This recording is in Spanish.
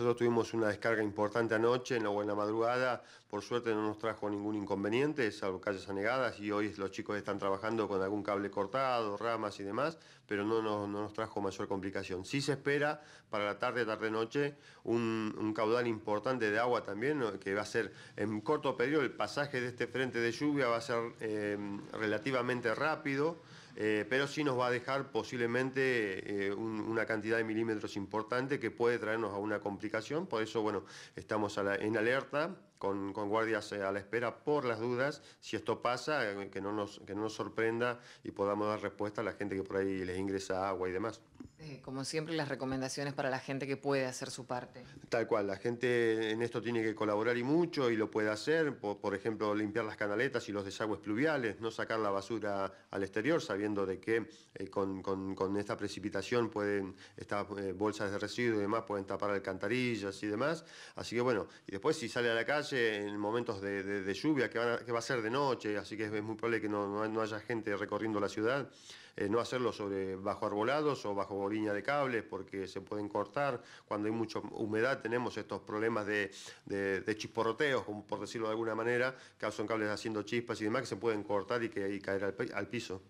Nosotros tuvimos una descarga importante anoche, en la buena madrugada. Por suerte no nos trajo ningún inconveniente, salvo calles anegadas. Y hoy los chicos están trabajando con algún cable cortado, ramas y demás, pero no, nos trajo mayor complicación. Sí se espera para la tarde, tarde-noche, un, caudal importante de agua también, que va a ser en corto periodo. El pasaje de este frente de lluvia va a ser eh, relativamente rápido. Eh, pero sí nos va a dejar posiblemente eh, una cantidad de milímetros importante que puede traernos a una complicación, por eso, bueno, estamos en alerta con, guardias eh, a la espera por las dudas, si esto pasa, eh, que no, nos, que no nos sorprenda y podamos dar respuesta a la gente que por ahí les ingresa agua y demás. como siempre, las recomendaciones para la gente que puede hacer su parte. Tal cual, la gente en esto tiene que colaborar y mucho y lo puede hacer, por, ejemplo, limpiar las canaletas y los desagües pluviales, no sacar la basura al exterior, sabiendo de que eh, con, esta precipitación pueden, estas bolsas de residuos y demás pueden tapar alcantarillas y demás. Así que bueno, y después si sale a la calle, en momentos de, lluvia, que, va a ser de noche, así que es, muy probable que no, haya gente recorriendo la ciudad, eh, no hacerlo sobre bajo arbolados o bajo línea de cables porque se pueden cortar. Cuando hay mucha humedad tenemos estos problemas de, chisporroteos, por decirlo de alguna manera, que son cables haciendo chispas y demás que se pueden cortar y caer al piso.